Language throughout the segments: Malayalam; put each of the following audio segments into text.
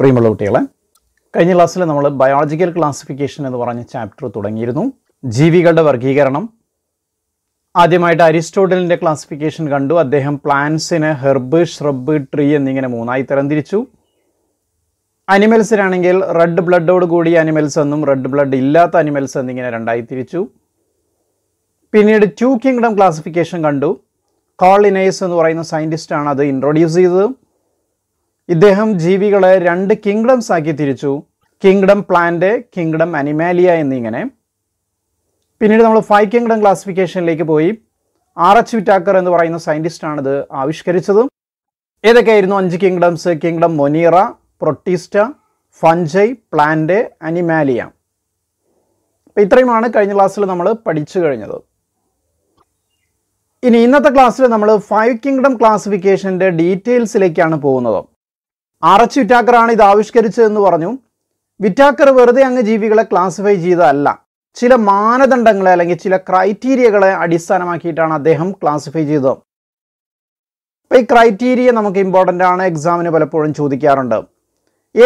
പ്രിയമുള്ള കുട്ടികളെ കഴിഞ്ഞ ക്ലാസ്സിൽ നമ്മൾ ബയോളജിക്കൽ ക്ലാസിഫിക്കേഷൻ എന്ന് പറഞ്ഞ ചാപ്റ്റർ തുടങ്ങിയിരുന്നു ജീവികളുടെ വർഗീകരണം ആദ്യമായിട്ട് അരിസ്റ്റോട്ടലിൻ്റെ ക്ലാസിഫിക്കേഷൻ കണ്ടു അദ്ദേഹം പ്ലാന്റ്സിനെ ഹെർബ് ഷ്രബ് ട്രീ എന്നിങ്ങനെ മൂന്നായി തരംതിരിച്ചു അനിമൽസിനാണെങ്കിൽ റെഡ് ബ്ലഡോട് കൂടിയ അനിമൽസ് എന്നും റെഡ് ബ്ലഡ് ഇല്ലാത്ത അനിമൽസ് എന്നിങ്ങനെ രണ്ടായി തിരിച്ചു പിന്നീട് ടു കിങ്ഡം ക്ലാസിഫിക്കേഷൻ കണ്ടു കോളിനേഴ്സ് എന്ന് പറയുന്ന സയൻറ്റിസ്റ്റാണ് അത് ഇൻട്രൊഡ്യൂസ് ചെയ്തത് ഇദ്ദേഹം ജീവികളെ രണ്ട് കിങ്ഡംസ് ആക്കി തിരിച്ചു കിങ്ഡം പ്ലാന്റ് കിങ്ഡം അനിമാലിയ എന്നിങ്ങനെ പിന്നീട് നമ്മൾ ഫൈവ് കിങ്ഡം ക്ലാസിഫിക്കേഷനിലേക്ക് പോയി ആർ എച്ച് വിറ്റാക്കർ എന്ന് പറയുന്ന സയൻറ്റിസ്റ്റാണിത് ആവിഷ്കരിച്ചതും ഏതൊക്കെയായിരുന്നു അഞ്ച് kingdoms kingdom Monera Protista fungi plant Animalia അപ്പം ഇത്രയുമാണ് കഴിഞ്ഞ ക്ലാസ്സിൽ നമ്മൾ പഠിച്ചു കഴിഞ്ഞത് ഇനി ഇന്നത്തെ ക്ലാസ്സിൽ നമ്മൾ ഫൈവ് കിങ്ഡം ക്ലാസിഫിക്കേഷൻ്റെ ഡീറ്റെയിൽസിലേക്കാണ് പോകുന്നത് ആർ എച്ച് വിറ്റാക്കറാണ് ഇത് ആവിഷ്കരിച്ചതെന്ന് പറഞ്ഞു വിറ്റാക്കർ വെറുതെ അങ്ങ് ജീവികളെ ക്ലാസിഫൈ ചെയ്തതല്ല ചില മാനദണ്ഡങ്ങളെ അല്ലെങ്കിൽ ചില ക്രൈറ്റീരിയകളെ അടിസ്ഥാനമാക്കിയിട്ടാണ് അദ്ദേഹം ക്ലാസിഫൈ ചെയ്തത് അപ്പോൾ ഈ ക്രൈറ്റീരിയ നമുക്ക് ഇമ്പോർട്ടൻ്റ് ആണ് എക്സാമിന് പലപ്പോഴും ചോദിക്കാറുണ്ട്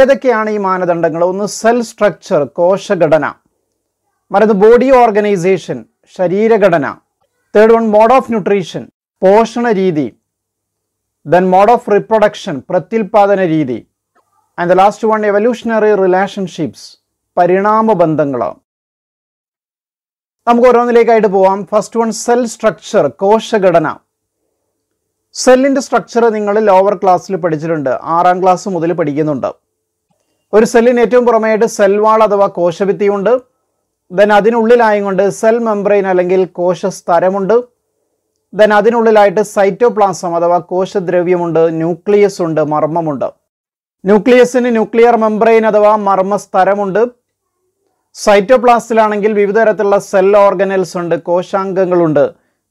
ഏതൊക്കെയാണ് ഈ മാനദണ്ഡങ്ങൾ ഒന്ന് സെൽ സ്ട്രക്ചർ കോശഘടന മറ്റത് ബോഡി ഓർഗനൈസേഷൻ ശരീരഘടന third one mode of nutrition പോഷണ രീതി then mode of reproduction, pratilpadana രീതി and the last one evolutionary relationships, പരിണാമ ബന്ധങ്ങൾ നമുക്ക് ഓരോന്നിലേക്കായിട്ട് പോവാം ഫസ്റ്റ് വൺ സെൽ സ്ട്രക്ചർ കോശഘടന സെല്ലിൻ്റെ സ്ട്രക്ചർ നിങ്ങൾ ലോവർ ക്ലാസ്സിൽ പഠിച്ചിട്ടുണ്ട് ആറാം ക്ലാസ് മുതൽ പഠിക്കുന്നുണ്ട് ഒരു സെല്ലിന് ഏറ്റവും പുറമെയായിട്ട് സെൽ വാൾ അഥവാ കോശഭിത്തിയുണ്ട് ദെൻ അതിനുള്ളിലായും കൊണ്ട് സെൽ മെംബ്രെയിൻ അല്ലെങ്കിൽ കോശസ്തരമുണ്ട് ദൻ അതിനുള്ളിലായിട്ട് സൈറ്റോപ്ലാസം അഥവാ കോശദ്രവ്യമുണ്ട് ന്യൂക്ലിയസ് ഉണ്ട് മർമ്മമുണ്ട് ന്യൂക്ലിയസിന് ന്യൂക്ലിയർ മെംബ്രെയിൻ അഥവാ മർമ്മസ്തരമുണ്ട് സൈറ്റോപ്ലാസ്റ്റിലാണെങ്കിൽ വിവിധ തരത്തിലുള്ള സെൽ ഓർഗനൽസ് ഉണ്ട് കോശാംഗങ്ങളുണ്ട്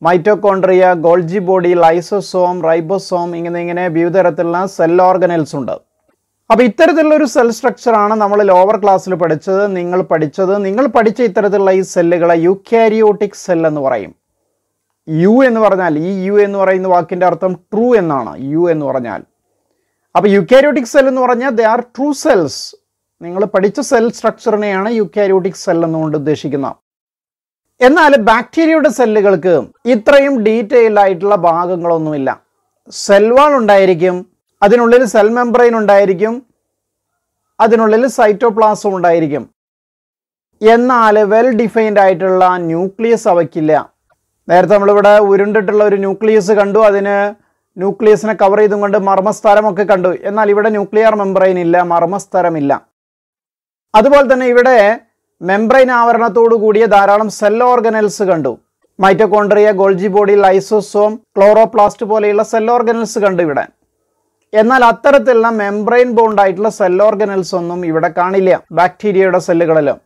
mitochondria Golgi body lysosome ribosome ഇങ്ങനെ ഇങ്ങനെ വിവിധ തരത്തിലുള്ള സെൽ ഓർഗനൽസ് ഉണ്ട് അപ്പോൾ ഇത്തരത്തിലുള്ള ഒരു സെൽ സ്ട്രക്ചറാണ് നമ്മൾ ലോവർ ക്ലാസ്സിൽ പഠിച്ചത് നിങ്ങൾ പഠിച്ചത് നിങ്ങൾ പഠിച്ച ഇത്തരത്തിലുള്ള ഈ സെല്ലുകളെ യുക്യാരിയോട്ടിക് സെൽ എന്ന് പറയും യു എന്ന് പറഞ്ഞാൽ ഈ യു എന്ന് പറയുന്ന വാക്കിൻ്റെ അർത്ഥം ട്രൂ എന്നാണ് യു എന്ന് പറഞ്ഞാൽ അപ്പോൾ കാരോട്ടിക് സെൽ എന്ന് പറഞ്ഞാൽ ദേ ആർ ട്രൂ സെൽസ് നിങ്ങൾ പഠിച്ച സെൽ സ്ട്രക്ചറിനെയാണ് കാരോട്ടിക് സെൽ എന്നുകൊണ്ട് ഉദ്ദേശിക്കുന്നത് എന്നാൽ ബാക്ടീരിയയുടെ സെല്ലുകൾക്ക് ഇത്രയും ഡീറ്റെയിൽ ആയിട്ടുള്ള ഭാഗങ്ങളൊന്നുമില്ല സെൽവാൾ ഉണ്ടായിരിക്കും അതിനുള്ളിൽ സെൽ മെംബ്രെയിൻ ഉണ്ടായിരിക്കും അതിനുള്ളിൽ സൈറ്റോപ്ലാസം ഉണ്ടായിരിക്കും എന്നാൽ വെൽ ഡിഫൈൻഡ് ആയിട്ടുള്ള ന്യൂക്ലിയസ് അവയ്ക്കില്ല നേരത്തെ നമ്മളിവിടെ ഉരുണ്ടിട്ടുള്ള ഒരു ന്യൂക്ലിയസ് കണ്ടു അതിന് ന്യൂക്ലിയസിനെ കവർ ചെയ്തും കൊണ്ട് മർമ്മസ്ഥാരമൊക്കെ കണ്ടു എന്നാൽ ഇവിടെ ന്യൂക്ലിയർ മെംബ്രൈൻ ഇല്ല ഇല്ല അതുപോലെ തന്നെ ഇവിടെ മെംബ്രൈൻ ആവരണത്തോടു കൂടിയ ധാരാളം സെൽ ഓർഗനൽസ് കണ്ടു mitochondria Golgi body lysosome chloroplast പോലെയുള്ള സെൽ ഓർഗനൽസ് കണ്ടു ഇവിടെ എന്നാൽ അത്തരത്തിലുള്ള മെംബ്രെയിൻ ബോണ്ടായിട്ടുള്ള സെൽ ഓർഗനൽസ് ഒന്നും ഇവിടെ കാണില്ല ബാക്ടീരിയയുടെ സെല്ലുകളിലും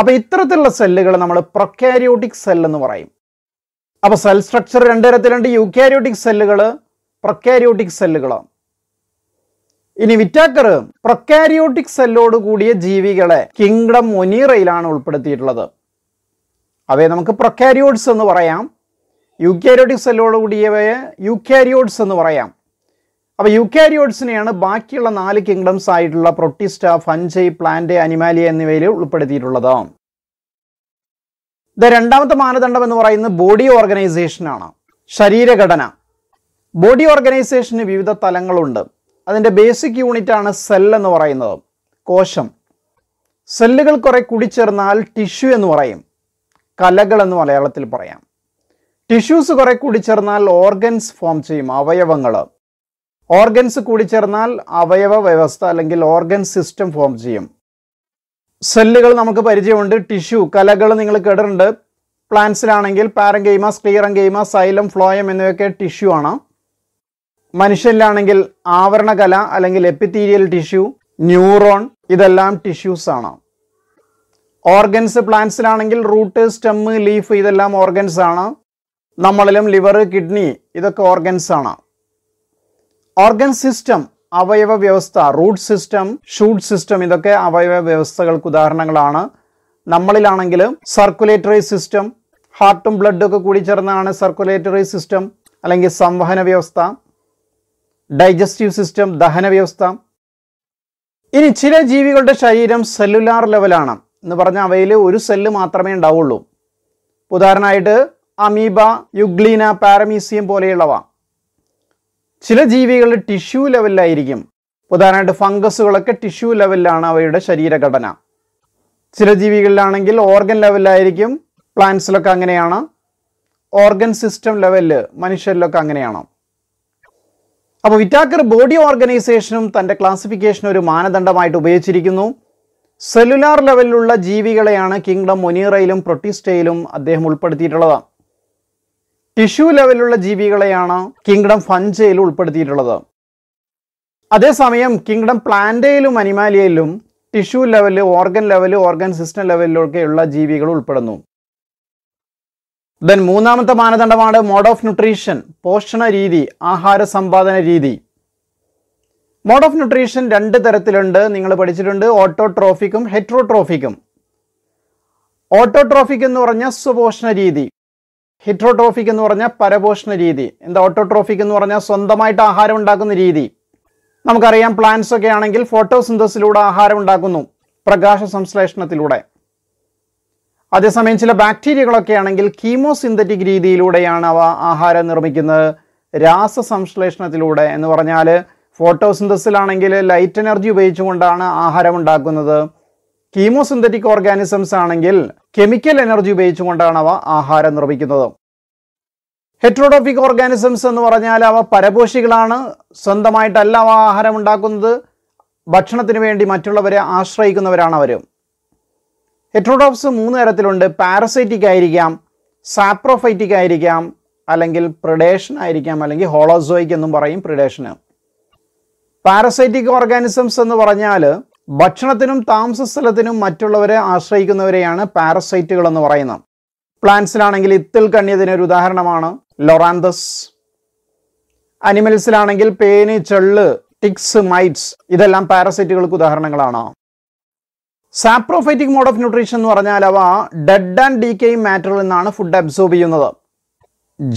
അപ്പോൾ ഇത്തരത്തിലുള്ള സെല്ലുകൾ നമ്മൾ പ്രൊക്കാരിയോട്ടിക് സെൽ എന്ന് പറയും അപ്പോൾ സെൽ സ്ട്രക്ചർ രണ്ട് തരത്തിലുണ്ട് യുക്കാരിയോട്ടിക് സെല്ലുകൾ പ്രൊക്കാരിയോട്ടിക് സെല്ലുകളാണ് ഇനി വിറ്റാക്കർ പ്രൊക്കാരിയോട്ടിക് സെല്ലോട് കൂടിയ ജീവികളെ കിങ്ഡം മൊനീറയിലാണ് ഉൾപ്പെടുത്തിയിട്ടുള്ളത് അവയെ നമുക്ക് പ്രൊക്കാരിയോട്സ് എന്ന് പറയാം യുക്കാരിയോട്ടിക് സെല്ലോട് കൂടിയവയെ യുക്കാരിയോട്സ് എന്ന് പറയാം അപ്പോൾ യുക്കാരിയോട്സിനെയാണ് ബാക്കിയുള്ള നാല് കിങ്ഡംസ് ആയിട്ടുള്ള പ്രൊട്ടിസ്റ്റ ഫഞ്ചൈ പ്ലാന്റ് അനിമാലിയ എന്നിവയിൽ ഉൾപ്പെടുത്തിയിട്ടുള്ളത് ഇത് രണ്ടാമത്തെ മാനദണ്ഡം എന്ന് പറയുന്നത് ബോഡി ഓർഗനൈസേഷനാണ് ശരീരഘടന ബോഡി ഓർഗനൈസേഷന് വിവിധ തലങ്ങളുണ്ട് അതിൻ്റെ ബേസിക് യൂണിറ്റ് ആണ് സെൽ എന്ന് പറയുന്നത് കോശം സെല്ലുകൾ കുറെ കുടിച്ചേർന്നാൽ ടിഷ്യു എന്ന് പറയും കലകൾ എന്ന് മലയാളത്തിൽ പറയാം ടിഷ്യൂസ് കുറെ കുടിച്ചേർന്നാൽ ഓർഗൻസ് ഫോം ചെയ്യും അവയവങ്ങൾ ഓർഗൻസ് കൂടി ചേർന്നാൽ അവയവ വ്യവസ്ഥ അല്ലെങ്കിൽ ഓർഗൻ സിസ്റ്റം ഫോം ചെയ്യും സെല്ലുകൾ നമുക്ക് പരിചയമുണ്ട് ടിഷ്യൂ കലകൾ നിങ്ങൾ കേട്ടിട്ടുണ്ട് പ്ലാന്റ്സിലാണെങ്കിൽ പാരങ്കെയ്മ സ്ക്ലീറങ്കെയ്മ സൈലം ഫ്ലോയം എന്നിവയൊക്കെ ടിഷ്യൂ ആണ് മനുഷ്യനിലാണെങ്കിൽ ആവരണകല അല്ലെങ്കിൽ എപ്പിത്തീരിയൽ ടിഷ്യൂ ന്യൂറോൺ ഇതെല്ലാം ടിഷ്യൂസ് ആണ് ഓർഗൻസ് പ്ലാന്റ്സിലാണെങ്കിൽ റൂട്ട് സ്റ്റെമ്മ് ലീഫ് ഇതെല്ലാം ഓർഗൻസ് ആണ് നമ്മളിലും ലിവർ കിഡ്നി ഇതൊക്കെ ഓർഗൻസ് ആണ് ഓർഗൻ സിസ്റ്റം അവയവ വ്യവസ്ഥ റൂട്ട് സിസ്റ്റം ഷൂട്ട് സിസ്റ്റം ഇതൊക്കെ അവയവ വ്യവസ്ഥകൾക്ക് ഉദാഹരണങ്ങളാണ് നമ്മളിലാണെങ്കിൽ സർക്കുലേറ്ററി സിസ്റ്റം ഹാർട്ടും ബ്ലഡും ഒക്കെ കൂടി ചേർന്നാണ് സർക്കുലേറ്ററി സിസ്റ്റം അല്ലെങ്കിൽ സംവഹന വ്യവസ്ഥ ഡൈജസ്റ്റീവ് സിസ്റ്റം ദഹന വ്യവസ്ഥ ഇനി ചില ജീവികളുടെ ശരീരം സെല്ലുലാർ ലെവലാണ് എന്ന് പറഞ്ഞാൽ അവയിൽ ഒരു സെല്ല് മാത്രമേ ഉണ്ടാവുള്ളൂ ഉദാഹരണമായിട്ട് അമീബ യുഗ്ലീന പാരമീസിയം പോലെയുള്ളവ ചില ജീവികളുടെ ടിഷ്യൂ ലെവലിലായിരിക്കും ഉദാഹരണമായിട്ട് ഫംഗസുകളൊക്കെ ടിഷ്യൂ ലെവലിലാണ് അവയുടെ ശരീരഘടന ചില ജീവികളിലാണെങ്കിൽ ഓർഗൻ ലെവലിലായിരിക്കും പ്ലാന്റ്സിലൊക്കെ അങ്ങനെയാണ് ഓർഗൻ സിസ്റ്റം ലെവലിൽ മനുഷ്യരിലൊക്കെ അങ്ങനെയാണ് അപ്പോൾ വിറ്റാക്കർ ബോഡി ഓർഗനൈസേഷനും തൻ്റെ ക്ലാസിഫിക്കേഷനും ഒരു മാനദണ്ഡമായിട്ട് ഉപയോഗിച്ചിരിക്കുന്നു സെല്ലുലാർ ലെവലിലുള്ള ജീവികളെയാണ് കിങ്ഡം മൊനീറയിലും പ്രൊട്ടിസ്റ്റയിലും അദ്ദേഹം ഉൾപ്പെടുത്തിയിട്ടുള്ളത് ടിഷ്യൂ ലെവലിലുള്ള ജീവികളെയാണ് കിങ്ഡം ഫഞ്ചയിൽ ഉൾപ്പെടുത്തിയിട്ടുള്ളത് അതേസമയം കിങ്ഡം പ്ലാന്റയിലും അനിമാലിയയിലും tissue level organ level organ system ലെവലിലൊക്കെയുള്ള ജീവികൾ ഉൾപ്പെടുന്നു ദെൻ മൂന്നാമത്തെ മാനദണ്ഡമാണ് മോഡ് ഓഫ് ന്യൂട്രീഷൻ പോഷണ രീതി ആഹാര സമ്പാദന രീതി മോഡ് ഓഫ് ന്യൂട്രീഷൻ രണ്ട് തരത്തിലുണ്ട് നിങ്ങൾ പഠിച്ചിട്ടുണ്ട് ഓട്ടോട്രോഫിക്കും ഹെട്രോട്രോഫിക്കും ഓട്ടോട്രോഫിക് എന്ന് പറഞ്ഞ സ്വപോഷണ രീതി ഹിട്രോട്രോഫിക് എന്ന് പറഞ്ഞാൽ പരപോഷണ രീതി എന്താ ഓട്ടോട്രോഫിക് എന്ന് പറഞ്ഞാൽ സ്വന്തമായിട്ട് ആഹാരം ഉണ്ടാക്കുന്ന രീതി നമുക്കറിയാം പ്ലാന്റ്സ് ഒക്കെ ആണെങ്കിൽ ഫോട്ടോസിന്തസിലൂടെ ആഹാരം ഉണ്ടാക്കുന്നു പ്രകാശ സംശ്ലേഷണത്തിലൂടെ അതേസമയം ചില ബാക്ടീരിയകളൊക്കെ ആണെങ്കിൽ കീമോസിന്തറ്റിക് രീതിയിലൂടെയാണ് അവ ആഹാരം നിർമ്മിക്കുന്നത് രാസ സംശ്ലേഷണത്തിലൂടെ എന്ന് പറഞ്ഞാൽ ഫോട്ടോസിന്തസിലാണെങ്കിൽ ലൈറ്റ് എനർജി ഉപയോഗിച്ചുകൊണ്ടാണ് ആഹാരം ഉണ്ടാക്കുന്നത് കീമോസിന്തറ്റിക് ഓർഗാനിസംസ് ആണെങ്കിൽ കെമിക്കൽ എനർജി ഉപയോഗിച്ചുകൊണ്ടാണ് അവ ആഹാരം നിർമ്മിക്കുന്നത് ഹെട്രോഡോഫിക് ഓർഗാനിസംസ് എന്ന് പറഞ്ഞാൽ അവ പരപോഷികളാണ് സ്വന്തമായിട്ടല്ല അവ ആഹാരം ഉണ്ടാക്കുന്നത് ഭക്ഷണത്തിന് വേണ്ടി മറ്റുള്ളവരെ ആശ്രയിക്കുന്നവരാണ് അവർ ഹെട്രോഡോപ്സ് മൂന്ന് തരത്തിലുണ്ട് പാരസൈറ്റിക് ആയിരിക്കാം സാപ്രോഫൈറ്റിക് ആയിരിക്കാം അല്ലെങ്കിൽ പ്രിഡേഷൻ ആയിരിക്കാം അല്ലെങ്കിൽ ഹോളോസോയിക് എന്നും പറയും പ്രിഡേഷന് പാരസൈറ്റിക് ഓർഗാനിസംസ് എന്ന് പറഞ്ഞാൽ ഭക്ഷണത്തിനും താമസ സ്ഥലത്തിനും മറ്റുള്ളവരെ ആശ്രയിക്കുന്നവരെയാണ് പാരസൈറ്റുകൾ എന്ന് പറയുന്നത് പ്ലാന്റ്സിലാണെങ്കിൽ ഇത്തിൽ കണ്ണിയതിന് ഒരു ഉദാഹരണമാണ് ലൊറാന്തസ് അനിമൽസിലാണെങ്കിൽ പേന് ചെള്ള് ടിക്സ് മൈറ്റ്സ് ഇതെല്ലാം പാരസൈറ്റുകൾക്ക് ഉദാഹരണങ്ങളാണ് സാപ്രോഫൈറ്റിക് മോഡ് ഓഫ് ന്യൂട്രീഷൻ എന്ന് പറഞ്ഞാൽ അവ ഡെഡ് ആൻഡ് കെയും മാറ്ററിൽ നിന്നാണ് ഫുഡ് അബ്സോർബ് ചെയ്യുന്നത്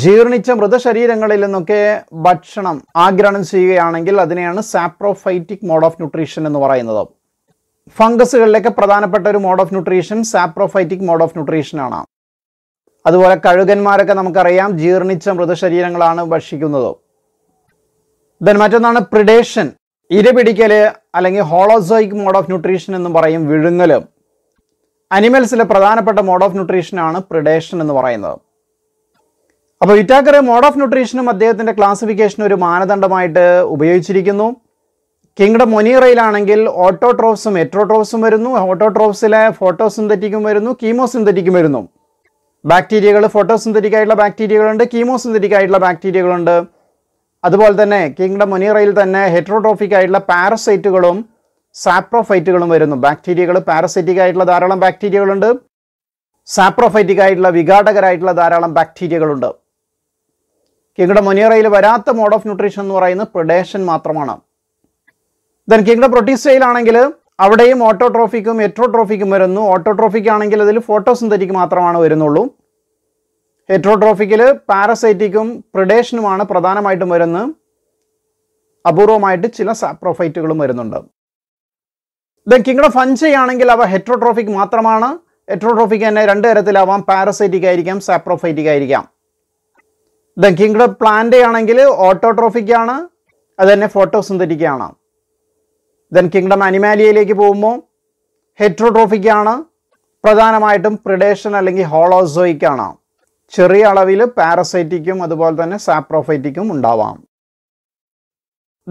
ജീർണിച്ച മൃതശരീരങ്ങളിൽ നിന്നൊക്കെ ഭക്ഷണം ആഗ്രഹണം ചെയ്യുകയാണെങ്കിൽ അതിനെയാണ് സാപ്രോഫൈറ്റിക് മോഡ് ഓഫ് ന്യൂട്രീഷൻ എന്ന് പറയുന്നത് ഫംഗസുകളിലൊക്കെ പ്രധാനപ്പെട്ട ഒരു mode of nutrition saprophytic mode of ന്യൂട്രീഷനാണ് അതുപോലെ കഴുകന്മാരൊക്കെ നമുക്കറിയാം ജീർണിച്ച മൃതശരീരങ്ങളാണ് ഭക്ഷിക്കുന്നത് ദെൻ മറ്റൊന്നാണ് പ്രിഡേഷൻ ഇരപിടിക്കൽ അല്ലെങ്കിൽ ഹോളോസോയിക് മോഡ് ഓഫ് ന്യൂട്രീഷൻ എന്നും പറയും വിഴുങ്ങൽ അനിമൽസിലെ പ്രധാനപ്പെട്ട മോഡ് ഓഫ് ന്യൂട്രീഷനാണ് പ്രിഡേഷൻ എന്ന് പറയുന്നത് അപ്പോൾ ഇറ്റാക്കറെ മോഡ് ഓഫ് ന്യൂട്രീഷനും അദ്ദേഹത്തിൻ്റെ ക്ലാസിഫിക്കേഷനും ഒരു മാനദണ്ഡമായിട്ട് ഉപയോഗിച്ചിരിക്കുന്നു കിങ്ഡം മൊനീറയിലാണെങ്കിൽ ഓട്ടോട്രോപ്സും എട്രോട്രോപ്സും വരുന്നു ഓട്ടോട്രോപ്സിലെ സിന്തറ്റിക്കും വരുന്നു സിന്തറ്റിക്കും വരുന്നു ബാക്ടീരിയകൾ ഫോട്ടോസിന്തറ്റിക് ആയിട്ടുള്ള ബാക്ടീരിയകളുണ്ട് സിന്തറ്റിക് ആയിട്ടുള്ള ബാക്ടീരിയകളുണ്ട് അതുപോലെ തന്നെ കിങ്ഡം മൊനീറയിൽ തന്നെ ഹെട്രോട്രോഫിക് ആയിട്ടുള്ള പാരസൈറ്റുകളും സാപ്രോഫൈറ്റുകളും വരുന്നു ബാക്ടീരിയകൾ പാരസൈറ്റിക് ആയിട്ടുള്ള ധാരാളം ബാക്ടീരിയകളുണ്ട് സാപ്രോഫൈറ്റിക് ആയിട്ടുള്ള വിഘാടകരായിട്ടുള്ള ധാരാളം ബാക്ടീരിയകളുണ്ട് കിങ്ഡം മൊനീറയിൽ വരാത്ത മോഡ് ഓഫ് ന്യൂട്രീഷൻ എന്ന് പറയുന്നത് പ്രഡേഷൻ മാത്രമാണ് ദൻ കിങ്ഡം പ്രൊട്ടീസ്റ്റയിലാണെങ്കിൽ അവിടെയും ഓട്ടോ ട്രോഫിക്കും ഹെട്രോ ട്രോഫിക്കും വരുന്നു ഓട്ടോ ട്രോഫിക് ആണെങ്കിൽ അതിൽ ഫോട്ടോസിന്തറ്റിക് മാത്രമാണ് വരുന്നുള്ളൂ ഹെട്രോ ട്രോഫിക്കിൽ പാരസൈറ്റിക്കും പ്രിഡേഷനുമാണ് പ്രധാനമായിട്ടും വരുന്നത് അപൂർവമായിട്ട് ചില സാപ്രോഫൈറ്റുകളും വരുന്നുണ്ട് ദെൻ കിങ്ഡം ഫഞ്ചയാണെങ്കിൽ അവ ഹെട്രോട്രോഫിക് മാത്രമാണ് ഹെട്രോട്രോഫിക് തന്നെ രണ്ട് തരത്തിലാവാം പാരസൈറ്റിക് ആയിരിക്കാം സാപ്രോഫൈറ്റിക് ആയിരിക്കാം ദൻ കിങ്ഡം പ്ലാന്റ് ആണെങ്കിൽ ഓട്ടോട്രോഫിക് ആണ് അത് തന്നെ ഫോട്ടോസിന്തറ്റിക് ആണ് ദെൻ കിങ്ഡം അനിമാലിയയിലേക്ക് പോകുമ്പോൾ ആണ് പ്രധാനമായിട്ടും പ്രിഡേഷൻ അല്ലെങ്കിൽ ഹോളോസോയിക്കാണ് ചെറിയ അളവിൽ പാരസൈറ്റിക്കും അതുപോലെ തന്നെ സാപ്രോഫൈറ്റിക്കും ഉണ്ടാവാം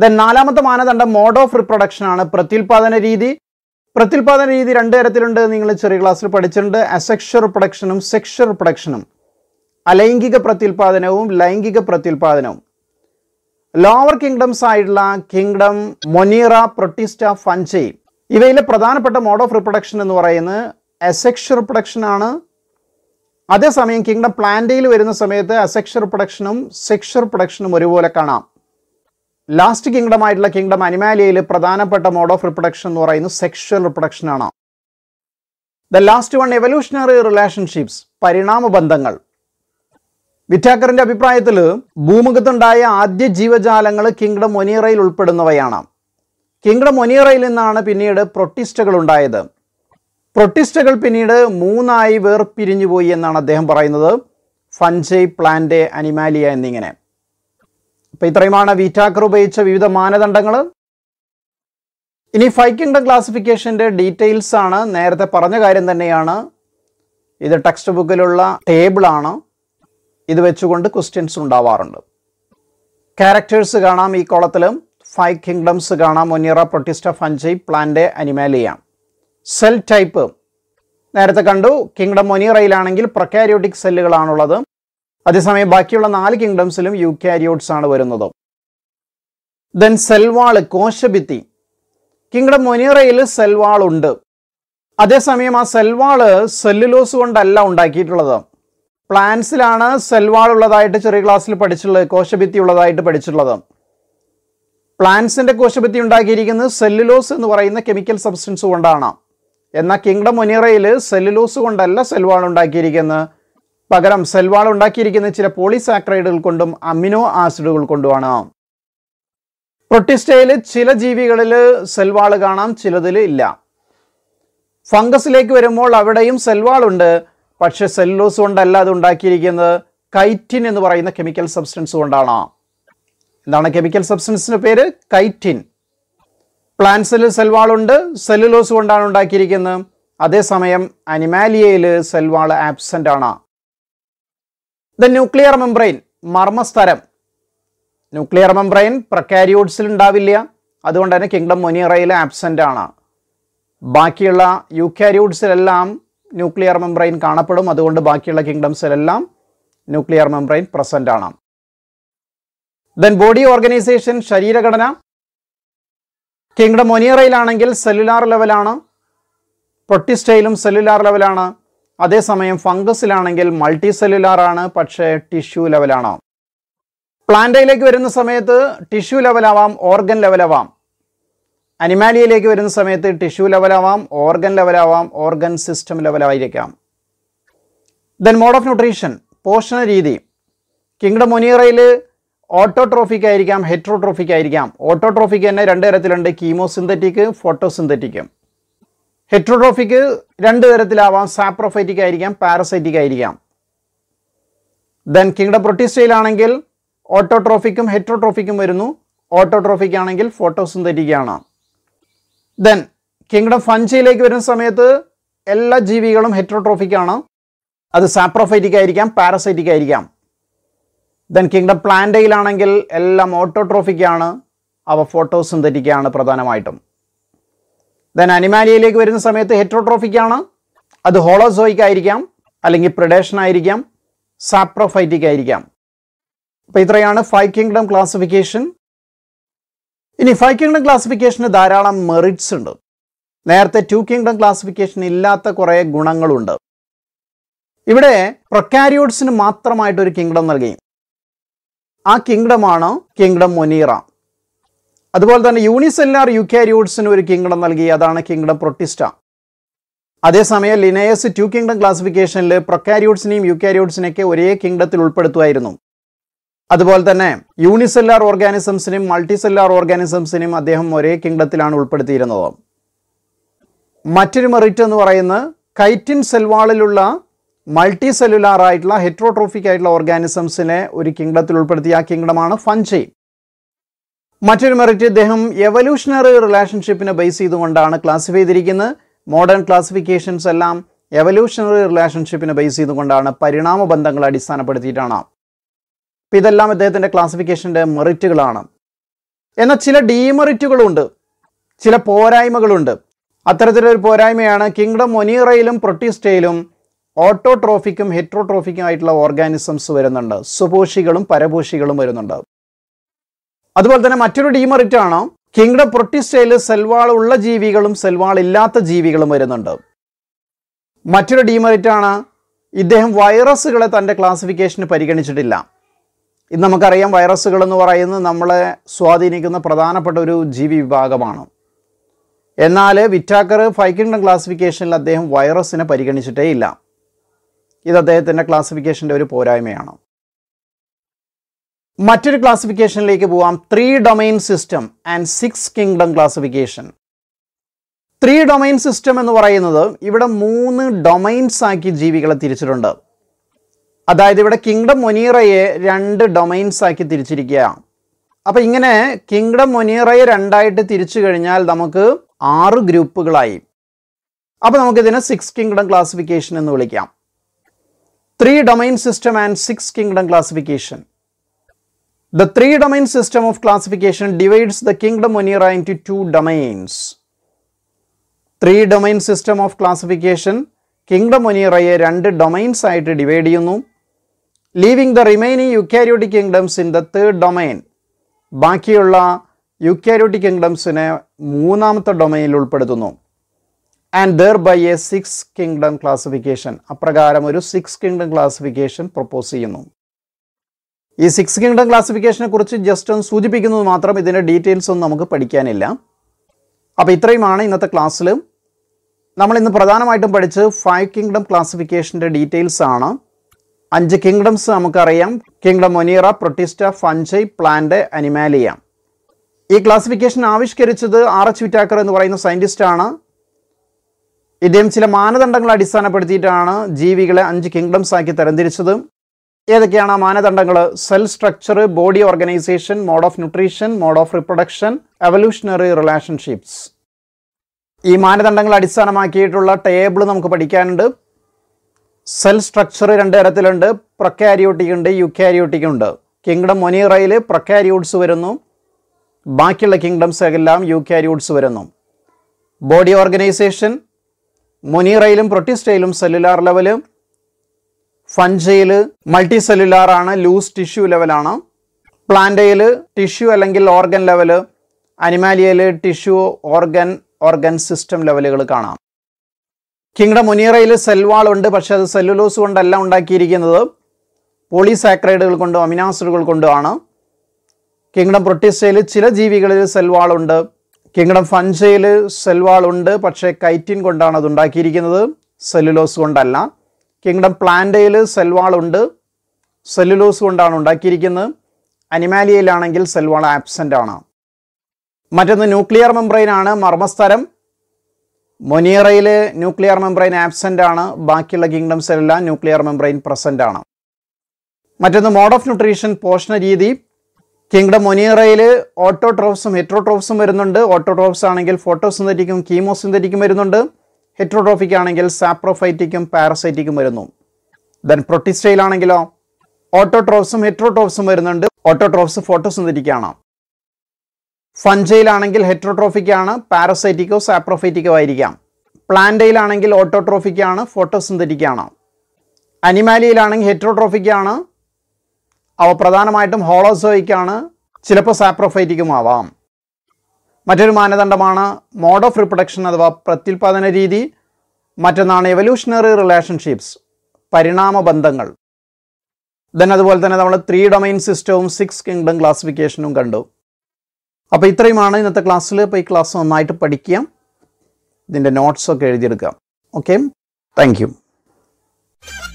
ദെൻ നാലാമത്തെ മാനദണ്ഡം മോഡ് ഓഫ് റിപ്രൊഡക്ഷൻ ആണ് പ്രത്യുൽപാദന രീതി പ്രത്യുൽപാദന രീതി രണ്ട് തരത്തിലുണ്ട് നിങ്ങൾ ചെറിയ ക്ലാസ്സിൽ പഠിച്ചിട്ടുണ്ട് അസെക്ഷർ റിപ്രൊഡക്ഷനും സെക്ഷർ റിപ്രൊഡക്ഷനും അലൈംഗിക പ്രത്യുൽപാദനവും ലൈംഗിക പ്രത്യുൽപാദനവും ലോവർ കിങ്ഡംസ് ആയിട്ടുള്ള കിങ്ഡം മൊനീറ പ്രൊട്ടിസ്റ്റ ഫൻചൈ ഇവയിലെ പ്രധാനപ്പെട്ട മോഡ് ഓഫ് റിപ്രൊഡക്ഷൻ എന്ന് പറയുന്നത് എസെക്ഷർ റിപ്രൊഡക്ഷൻ ആണ് അതേസമയം കിങ്ഡം പ്ലാന്റയിൽ വരുന്ന സമയത്ത് അസെക്ഷർ റിപ്രൊഡക്ഷനും സെക്ഷർ റിപ്രൊഡക്ഷനും ഒരുപോലെ കാണാം ലാസ്റ്റ് കിങ്ഡം ആയിട്ടുള്ള കിങ്ഡം അനിമാലിയയിൽ പ്രധാനപ്പെട്ട മോഡ് ഓഫ് റിപ്രൊഡക്ഷൻ എന്ന് പറയുന്നത് സെക്ഷൽ റിപ്രൊഡക്ഷൻ ആണ് the last one evolutionary relationships പരിണാമ ബന്ധങ്ങൾ വിറ്റാക്കറിന്റെ അഭിപ്രായത്തിൽ ഭൂമുഖത്തുണ്ടായ ആദ്യ ജീവജാലങ്ങൾ കിങ്ഡം ഒനീറയിൽ ഉൾപ്പെടുന്നവയാണ് കിങ്ഡം ഒനീറയിൽ നിന്നാണ് പിന്നീട് പ്രൊട്ടിസ്റ്റുകൾ ഉണ്ടായത് പ്രൊട്ടിസ്റ്റുകൾ പിന്നീട് മൂന്നായി പോയി എന്നാണ് അദ്ദേഹം പറയുന്നത് ഫഞ്ചൈ പ്ലാന്റെ അനിമാലിയ എന്നിങ്ങനെ അപ്പോൾ ഇത്രയുമാണ് വീറ്റാക്കർ ഉപയോഗിച്ച വിവിധ മാനദണ്ഡങ്ങൾ ഇനി ഫൈവ് കിങ്ഡം ക്ലാസിഫിക്കേഷൻ്റെ ഡീറ്റെയിൽസ് ആണ് നേരത്തെ പറഞ്ഞ കാര്യം തന്നെയാണ് ഇത് ടെക്സ്റ്റ് ബുക്കിലുള്ള ടേബിളാണ് ഇത് വെച്ചുകൊണ്ട് ക്വസ്റ്റ്യൻസ് ഉണ്ടാവാറുണ്ട് ക്യാരക്ടേഴ്സ് കാണാം ഈ കോളത്തിൽ ഫൈവ് കിങ്ഡംസ് കാണാം Monera Protista fungi plant Animalia cell type നേരത്തെ കണ്ടു കിങ്ഡം ഒനിയറയിലാണെങ്കിൽ പ്രൊക്കാരിയോട്ടിക് സെല്ലുകളാണുള്ളത് അതേസമയം ബാക്കിയുള്ള നാല് കിങ്ഡംസിലും യു കാരിയോട്സ് ആണ് വരുന്നത് ദെൻ സെൽവാള് കോശഭിത്തി കിങ്ഡം മൊനിയറയിൽ സെൽവാൾ ഉണ്ട് അതേസമയം ആ സെൽവാള് സെല്ലുലോസ് കൊണ്ടല്ല ഉണ്ടാക്കിയിട്ടുള്ളത് പ്ലാന്റ്സിലാണ് സെൽവാൾ ഉള്ളതായിട്ട് ചെറിയ ക്ലാസ്സിൽ പഠിച്ചിട്ടുള്ളത് കോശഭിത്തി ഉള്ളതായിട്ട് പഠിച്ചിട്ടുള്ളത് പ്ലാന്റ്സിൻ്റെ കോശഭിത്തി ഉണ്ടാക്കിയിരിക്കുന്നത് സെല്ലുലോസ് എന്ന് പറയുന്ന കെമിക്കൽ സബ്സ്റ്റൻസ് കൊണ്ടാണ് എന്നാൽ കിങ്ഡം ഒനിയറയിൽ സെല്ലുലോസ് കൊണ്ടല്ല സെൽവാൾ ഉണ്ടാക്കിയിരിക്കുന്നത് പകരം സെൽവാൾ ഉണ്ടാക്കിയിരിക്കുന്ന ചില പോളിസാക്രൈഡുകൾ കൊണ്ടും അമിനോ ആസിഡുകൾ കൊണ്ടുമാണ് പ്രൊട്ടിസ്റ്റയിൽ ചില ജീവികളിൽ സെൽവാള് കാണാം ചിലതിൽ ഇല്ല ഫംഗസിലേക്ക് വരുമ്പോൾ അവിടെയും സെൽവാളുണ്ട് ഉണ്ട് പക്ഷേ സെല്ലുലോസ് കൊണ്ടല്ല അത് ഉണ്ടാക്കിയിരിക്കുന്നത് കൈറ്റിൻ എന്ന് പറയുന്ന കെമിക്കൽ സബ്സ്റ്റൻസ് കൊണ്ടാണ് എന്താണ് കെമിക്കൽ സബ്സ്റ്റൻസിന് പേര് കൈറ്റിൻ പ്ലാന്റ്സിൽ സെൽവാളുണ്ട് സെല്ലുലോസ് കൊണ്ടാണ് ഉണ്ടാക്കിയിരിക്കുന്നത് അതേസമയം അനിമാലിയയിൽ സെൽവാൾ ആബ്സെൻ്റ് ആണ് ദ ന്യൂക്ലിയർ മെംബ്രെയിൻ മർമ്മസ്തരം ന്യൂക്ലിയർ മെംബ്രെയിൻ പ്രക്കാരിയോഡ്സിൽ ഉണ്ടാവില്ല അതുകൊണ്ട് തന്നെ കിങ്ഡം മൊനിയറയിൽ ആബ്സെൻ്റ് ആണ് ബാക്കിയുള്ള കാരിയോഡ്സിലെല്ലാം ന്യൂക്ലിയർ മെംബ്രെയിൻ കാണപ്പെടും അതുകൊണ്ട് ബാക്കിയുള്ള കിങ്ഡംസിലെല്ലാം ന്യൂക്ലിയർ മെംബ്രെയിൻ പ്രസൻ്റ് ആണ് ദെൻ ബോഡി ഓർഗനൈസേഷൻ ശരീരഘടന കിങ്ഡം ഒനിയറയിലാണെങ്കിൽ സെല്ലുലാർ ലെവലാണ് പ്രൊട്ടിസ്റ്റയിലും സെല്ലുലാർ ലെവലാണ് അതേസമയം ഫംഗസിലാണെങ്കിൽ മൾട്ടി സെല്ലുലാർ ആണ് പക്ഷേ ടിഷ്യൂ ലെവലാണ് പ്ലാന്റയിലേക്ക് വരുന്ന സമയത്ത് ടിഷ്യൂ ലെവലാവാം ഓർഗൻ ലെവലാവാം അനിമാലിയയിലേക്ക് വരുന്ന സമയത്ത് ടിഷ്യൂ ലെവലാവാം ഓർഗൻ ലെവലാവാം ഓർഗൻ സിസ്റ്റം ലെവലായിരിക്കാം ദെൻ മോഡ് ഓഫ് ന്യൂട്രീഷൻ പോഷണ രീതി കിങ്ഡം മുനിയറയിൽ ഓട്ടോട്രോഫിക് ആയിരിക്കാം ഹെട്രോട്രോഫിക് ആയിരിക്കാം ഓട്ടോട്രോഫിക് തന്നെ രണ്ട് തരത്തിലുണ്ട് കീമോസിന്തറ്റിക് ഫോട്ടോസിന്തറ്റിക് ഹെട്രോട്രോഫിക് രണ്ട് തരത്തിലാവാം സാപ്രോഫൈറ്റിക് ആയിരിക്കാം പാരസൈറ്റിക് ആയിരിക്കാം ദെൻ കിങ്ഡം പ്രൊട്ടീസ്റ്റയിലാണെങ്കിൽ ഓട്ടോട്രോഫിക്കും ഹെട്രോട്രോഫിക്കും വരുന്നു ഓട്ടോട്രോഫിക് ആണെങ്കിൽ ഫോട്ടോസിന്തറ്റിക് ആണ് ദെൻ കിങ്ഡം ഫഞ്ചിയിലേക്ക് വരുന്ന സമയത്ത് എല്ലാ ജീവികളും ഹെറ്ററോട്രോഫിക് ആണ് അത് സാപ്രോഫൈറ്റിക് ആയിരിക്കാം പാരസൈറ്റിക് ആയിരിക്കാം ദെൻ കിങ്ഡം പ്ലാന്റയിലാണെങ്കിൽ എല്ലാം ഓട്ടോട്രോഫിക് ആണ് അവ ഫോട്ടോസിന്തറ്റിക് ആണ് പ്രധാനമായിട്ടും ദെൻ അനിമാലിയയിലേക്ക് വരുന്ന സമയത്ത് ഹെറ്ററോട്രോഫിക് ആണ് അത് ഹോളോസോയിക് ആയിരിക്കാം അല്ലെങ്കിൽ പ്രിഡേഷൻ ആയിരിക്കാം സാപ്രോഫൈറ്റിക് ആയിരിക്കാം അപ്പോൾ ഇത്രയാണ് ഫൈവ് കിങ്ഡം ക്ലാസിഫിക്കേഷൻ ഇനി ഫൈവ് കിങ്ഡം ക്ലാസിഫിക്കേഷന് ധാരാളം മെറിറ്റ്സ് ഉണ്ട് നേരത്തെ ടു കിങ്ഡം ക്ലാസിഫിക്കേഷൻ ഇല്ലാത്ത കുറേ ഗുണങ്ങളുണ്ട് ഇവിടെ പ്രൊക്കാരിയോട്സിന് മാത്രമായിട്ട് ഒരു കിങ്ഡം നൽകി ആ കിങ്ഡമാണ് കിങ്ഡം മൊനീറ അതുപോലെ തന്നെ യൂണിസെല്ലാർ യുക്കാരിയോട്സിന് ഒരു കിങ്ഡം നൽകി അതാണ് കിങ്ഡം പ്രൊട്ടിസ്റ്റ അതേസമയം ലിനയസ് ടു കിങ്ഡം ക്ലാസിഫിക്കേഷനിൽ പ്രൊക്കാരിയോട്സിനെയും യുക്കാരിയോട്സിനെയൊക്കെ ഒരേ കിങ്ഡത്തിൽ ഉൾപ്പെടുത്തുമായിരുന്നു അതുപോലെ തന്നെ യൂണിസെല്ലാർ ഓർഗാനിസംസിനെയും മൾട്ടിസെല്ലാർ ഓർഗാനിസംസിനെയും അദ്ദേഹം ഒരേ കിങ്ഡത്തിലാണ് ഉൾപ്പെടുത്തിയിരുന്നത് മറ്റൊരു മെറിറ്റ് എന്ന് പറയുന്നത് കൈറ്റിൻ സെൽവാളിലുള്ള മൾട്ടി സെല്ലുലാർ ആയിട്ടുള്ള ഹെറ്ററോട്രോഫിക് ആയിട്ടുള്ള ഓർഗാനിസംസിനെ ഒരു കിങ്ഡത്തിൽ ഉൾപ്പെടുത്തിയ ആ കിങ്ഡമാണ് ഫഞ്ചി മറ്റൊരു മെറിറ്റ് ഇദ്ദേഹം എവല്യൂഷണറി റിലേഷൻഷിപ്പിനെ ബേസ് ചെയ്തുകൊണ്ടാണ് ക്ലാസിഫൈ ചെയ്തിരിക്കുന്നത് മോഡേൺ ക്ലാസിഫിക്കേഷൻസ് എല്ലാം എവല്യൂഷണറി റിലേഷൻഷിപ്പിനെ ബേസ് ചെയ്തുകൊണ്ടാണ് പരിണാമ ബന്ധങ്ങളെ അടിസ്ഥാനപ്പെടുത്തിയിട്ടാണ് അപ്പം ഇതെല്ലാം അദ്ദേഹത്തിൻ്റെ ക്ലാസിഫിക്കേഷൻ്റെ മെറിറ്റുകളാണ് എന്നാൽ ചില ഡീമെറിറ്റുകളുണ്ട് ചില പോരായ്മകളുണ്ട് അത്തരത്തിലൊരു പോരായ്മയാണ് കിങ്ഡം മൊനീറയിലും പ്രൊട്ടിസ്റ്റയിലും ഓട്ടോട്രോഫിക്കും ഹെട്രോട്രോഫിക്കും ആയിട്ടുള്ള ഓർഗാനിസംസ് വരുന്നുണ്ട് സുപോഷികളും പരപോഷികളും വരുന്നുണ്ട് അതുപോലെ തന്നെ മറ്റൊരു ഡീമെറിറ്റ് ആണ് കിങ്ഡം പ്രൊട്ടീസ്റ്റയിൽ സെൽവാൾ ഉള്ള ജീവികളും സെൽവാൾ ഇല്ലാത്ത ജീവികളും വരുന്നുണ്ട് മറ്റൊരു ഡീമെറിറ്റ് ആണ് ഇദ്ദേഹം വൈറസുകളെ തൻ്റെ ക്ലാസിഫിക്കേഷന് പരിഗണിച്ചിട്ടില്ല ഇന്ന് നമുക്കറിയാം വൈറസുകൾ എന്ന് പറയുന്നത് നമ്മളെ സ്വാധീനിക്കുന്ന പ്രധാനപ്പെട്ട ഒരു ജീവി വിഭാഗമാണ് എന്നാൽ വിറ്റാക്കർ ഫൈവ് ക്ലാസിഫിക്കേഷനിൽ അദ്ദേഹം വൈറസിനെ പരിഗണിച്ചിട്ടേ ഇല്ല ഇത് അദ്ദേഹത്തിൻ്റെ ക്ലാസിഫിക്കേഷൻ്റെ ഒരു പോരായ്മയാണ് മറ്റൊരു ക്ലാസിഫിക്കേഷനിലേക്ക് പോവാം three domain system and six kingdom classification three domain system എന്ന് പറയുന്നത് ഇവിടെ മൂന്ന് ഡൊമൈൻസ് ആക്കി ജീവികളെ തിരിച്ചിട്ടുണ്ട് അതായത് ഇവിടെ കിങ്ഡം മൊനീറയെ രണ്ട് ഡൊമൈൻസ് ആക്കി തിരിച്ചിരിക്കുകയാണ് അപ്പൊ ഇങ്ങനെ കിങ്ഡം മൊനീറയെ രണ്ടായിട്ട് തിരിച്ചു കഴിഞ്ഞാൽ നമുക്ക് ആറ് ഗ്രൂപ്പുകളായി അപ്പോൾ നമുക്കിതിനെ സിക്സ് കിങ്ഡം ക്ലാസിഫിക്കേഷൻ എന്ന് വിളിക്കാം three domain system and six kingdom classification the three domain system of classification divides the kingdom Monera into two domains three domain system of classification kingdom മൊനീറയെ രണ്ട് ഡൊമൈൻസ് ആയിട്ട് ഡിവൈഡ് ചെയ്യുന്നു living the remaining eukaryotic kingdoms in the third domain ബാക്കിയുള്ള കാരിയോട്ടിക് കിങ്ഡംസിനെ മൂന്നാമത്തെ ഡൊമൈനിൽ ഉൾപ്പെടുത്തുന്നു and thereby a six kingdom classification അപ്രകാരം ഒരു സിക്സ് കിങ്ഡം ക്ലാസിഫിക്കേഷൻ പ്രപ്പോസ് ചെയ്യുന്നു ഈ സിക്സ് കിങ്ഡം ക്ലാസിഫിക്കേഷനെ കുറിച്ച് ജസ്റ്റ് ഒന്ന് സൂചിപ്പിക്കുന്നത് മാത്രം ഇതിൻ്റെ ഡീറ്റെയിൽസ് ഒന്നും നമുക്ക് പഠിക്കാനില്ല അപ്പോൾ ഇത്രയുമാണ് ഇന്നത്തെ ക്ലാസ്സിൽ നമ്മൾ ഇന്ന് പ്രധാനമായിട്ടും പഠിച്ച് ഫൈവ് കിങ്ഡം ക്ലാസിഫിക്കേഷൻ്റെ ഡീറ്റെയിൽസ് ആണ് അഞ്ച് കിങ്ഡംസ് നമുക്കറിയാം kingdom Monera Protista fungi plant Animalia ഈ ക്ലാസിഫിക്കേഷൻ ആവിഷ്കരിച്ചത് ആർ എച്ച് വിറ്റാക്കർ എന്ന് പറയുന്ന സയൻറ്റിസ്റ്റാണ് ഇദ്ദേഹം ചില മാനദണ്ഡങ്ങൾ അടിസ്ഥാനപ്പെടുത്തിയിട്ടാണ് ജീവികളെ അഞ്ച് കിങ്ഡംസ് ആക്കി തരംതിരിച്ചത് ഏതൊക്കെയാണ് മാനദണ്ഡങ്ങൾ cell structure body organisation mode of nutrition mode of reproduction evolutionary relationships ഈ മാനദണ്ഡങ്ങൾ അടിസ്ഥാനമാക്കിയിട്ടുള്ള ടേബിൾ നമുക്ക് പഠിക്കാനുണ്ട് സെൽ സ്ട്രക്ചർ രണ്ട് തരത്തിലുണ്ട് പ്രൊക്കാരിയോട്ടിക് ഉണ്ട് യുക്കാരിയോട്ടിക് ഉണ്ട് കിങ്ഡം മൊനീറയിൽ പ്രക്കാരിയൂഡ്സ് വരുന്നു ബാക്കിയുള്ള കിങ്ഡംസ് എല്ലാം കാരിയൂഡ്സ് വരുന്നു ബോഡി ഓർഗനൈസേഷൻ മൊനീറയിലും പ്രൊട്ടിസ്റ്റയിലും സെല്ലുലാർ ലെവൽ ഫഞ്ചയിൽ മൾട്ടി സെല്ലുലാർ ആണ് ലൂസ് ടിഷ്യൂ ലെവലാണ് പ്ലാന്റയിൽ ടിഷ്യൂ അല്ലെങ്കിൽ ഓർഗൻ ലെവൽ അനിമാലിയയിൽ ടിഷ്യൂ ഓർഗൻ ഓർഗൻ സിസ്റ്റം ലെവലുകൾ കാണാം കിങ്ഡം മുനീറയിൽ സെൽവാളുണ്ട് പക്ഷേ അത് സെല്ലുലോസ് കൊണ്ടല്ല ഉണ്ടാക്കിയിരിക്കുന്നത് പോളിസാക്രൈഡുകൾ കൊണ്ടും അമിനാസിഡുകൾ കൊണ്ടുമാണ് കിങ്ഡം പ്രൊട്ടിസ്റ്റയിൽ ചില ജീവികളിൽ സെൽവാളുണ്ട് കിങ്ഡം ഫഞ്ചയിൽ സെൽവാളുണ്ട് പക്ഷേ കൈറ്റിൻ കൊണ്ടാണ് അത് ഉണ്ടാക്കിയിരിക്കുന്നത് സെല്ലുലോസ് കൊണ്ടല്ല കിങ്ഡം പ്ലാന്റയിൽ സെൽവാളുണ്ട് സെല്ലുലോസ് കൊണ്ടാണ് ഉണ്ടാക്കിയിരിക്കുന്നത് അനിമാലിയയിലാണെങ്കിൽ സെൽവാൾ ആബ്സെൻ്റ് ആണ് മറ്റൊന്ന് ന്യൂക്ലിയർ മെമ്പ്രെയിനാണ് മർമ്മസ്ഥലം മൊനീറയിൽ ന്യൂക്ലിയർ മെംബ്രെയിൻ ആബ്സെൻ്റ് ആണ് ബാക്കിയുള്ള കിങ്ഡംസിലെല്ലാം ന്യൂക്ലിയർ മെംബ്രെയിൻ പ്രസൻ്റ് ആണ് മറ്റൊന്ന് മോഡ് ഓഫ് ന്യൂട്രീഷൻ പോഷണ രീതി കിങ്ഡം മൊനീറയിൽ ഓട്ടോട്രോഫ്സും ഹെട്രോട്രോഫ്സും വരുന്നുണ്ട് ഓട്ടോട്രോഫ്സ് ആണെങ്കിൽ ഫോട്ടോസിന്തറ്റിക്കും കീമോസിന്തറ്റിക്കും വരുന്നുണ്ട് ഹെട്രോട്രോഫിക് ആണെങ്കിൽ സാപ്രോഫൈറ്റിക്കും പാരസൈറ്റിക്കും വരുന്നു ദെൻ പ്രൊട്ടിസ്റ്റയിലാണെങ്കിലോ ഓട്ടോട്രോഫ്സും ഹെട്രോട്രോഫ്സും വരുന്നുണ്ട് ഓട്ടോട്രോഫ്സ് ഫോട്ടോസിന്തറ്റിക്കാണ് ഫഞ്ചയിലാണെങ്കിൽ ഹെറ്ററോട്രോഫിക്കാണ് പാരസൈറ്റിക്കോ സാപ്രോഫൈറ്റിക്കോ ആയിരിക്കാം പ്ലാന്റയിലാണെങ്കിൽ ഓട്ടോട്രോഫിക്കാണ് ഫോട്ടോസിന്തറ്റിക്കാണ് അനിമാലിയിലാണെങ്കിൽ ഹെറ്ററോട്രോഫിക്കാണ് അവ പ്രധാനമായിട്ടും ഹോളോസോയിക്കാണ് ചിലപ്പോൾ സാപ്രോഫൈറ്റിക്കുമാവാം മറ്റൊരു മാനദണ്ഡമാണ് മോഡ് ഓഫ് റിപ്രൊഡക്ഷൻ അഥവാ പ്രത്യുൽപാദന രീതി മറ്റൊന്നാണ് എവല്യൂഷണറി റിലേഷൻഷിപ്സ് പരിണാമ ബന്ധങ്ങൾ ദെൻ അതുപോലെ തന്നെ നമ്മൾ ത്രീ ഡൊമൈൻ സിസ്റ്റവും സിക്സ് കിങ്ഡം ക്ലാസിഫിക്കേഷനും കണ്ടു അപ്പോൾ ഇത്രയുമാണ് ഇന്നത്തെ ക്ലാസ്സിൽ അപ്പോൾ ഈ ക്ലാസ് നന്നായിട്ട് പഠിക്കുക ഇതിൻ്റെ നോട്ട്സൊക്കെ എഴുതിയെടുക്കാം ഓക്കെ താങ്ക്